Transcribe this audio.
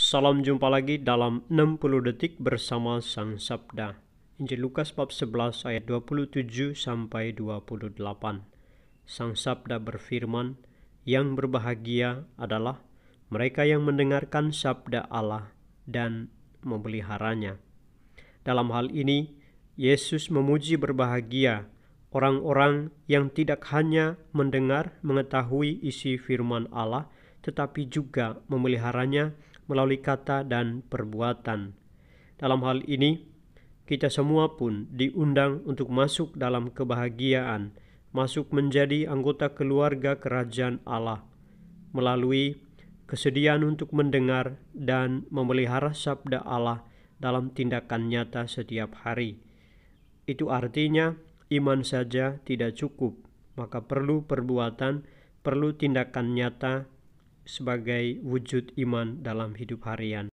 Salam jumpa lagi dalam 60 detik bersama Sang Sabda. Injil Lukas bab 11 ayat 27 sampai 28. Sang Sabda berfirman, "Yang berbahagia adalah mereka yang mendengarkan sabda Allah dan memeliharanya." Dalam hal ini, Yesus memuji berbahagia orang-orang yang tidak hanya mendengar mengetahui isi firman Allah, tetapi juga memeliharanya melalui kata dan perbuatan. Dalam hal ini, kita semua pun diundang untuk masuk dalam kebahagiaan, masuk menjadi anggota keluarga kerajaan Allah melalui kesediaan untuk mendengar dan memelihara sabda Allah dalam tindakan nyata setiap hari. Itu artinya iman saja tidak cukup, maka perlu perbuatan, perlu tindakan nyata sebagai wujud iman dalam hidup harian.